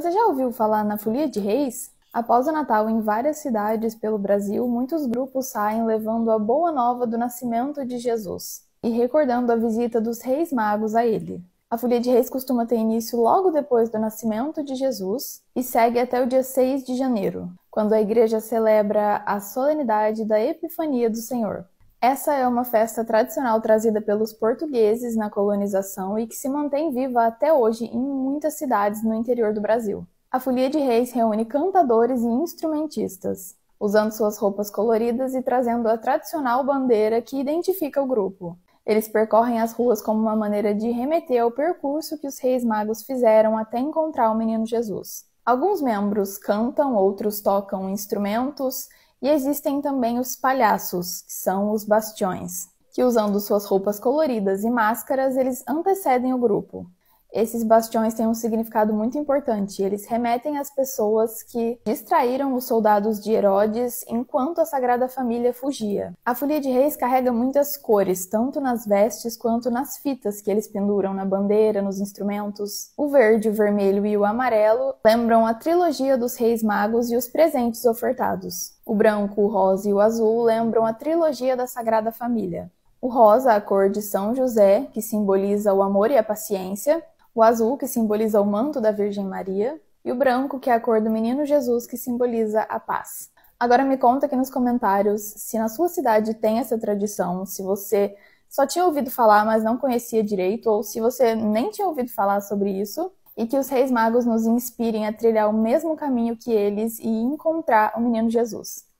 Você já ouviu falar na Folia de Reis? Após o Natal em várias cidades pelo Brasil, muitos grupos saem levando a boa nova do nascimento de Jesus e recordando a visita dos reis magos a ele. A Folia de Reis costuma ter início logo depois do nascimento de Jesus e segue até o dia 6 de janeiro, quando a igreja celebra a solenidade da Epifania do Senhor. Essa é uma festa tradicional trazida pelos portugueses na colonização e que se mantém viva até hoje em muitas cidades no interior do Brasil. A Folia de Reis reúne cantadores e instrumentistas, usando suas roupas coloridas e trazendo a tradicional bandeira que identifica o grupo. Eles percorrem as ruas como uma maneira de remeter ao percurso que os reis magos fizeram até encontrar o menino Jesus. Alguns membros cantam, outros tocam instrumentos e existem também os palhaços, que são os bastiões, que usando suas roupas coloridas e máscaras, eles antecedem o grupo. Esses bastiões têm um significado muito importante. Eles remetem às pessoas que distraíram os soldados de Herodes enquanto a Sagrada Família fugia. A Folia de Reis carrega muitas cores, tanto nas vestes quanto nas fitas que eles penduram na bandeira, nos instrumentos. O verde, o vermelho e o amarelo lembram a trilogia dos Reis Magos e os presentes ofertados. O branco, o rosa e o azul lembram a trilogia da Sagrada Família. O rosa, a cor de São José, que simboliza o amor e a paciência, o azul, que simboliza o manto da Virgem Maria, e o branco, que é a cor do menino Jesus, que simboliza a paz. Agora me conta aqui nos comentários se na sua cidade tem essa tradição, se você só tinha ouvido falar, mas não conhecia direito, ou se você nem tinha ouvido falar sobre isso, e que os Reis Magos nos inspirem a trilhar o mesmo caminho que eles e encontrar o menino Jesus.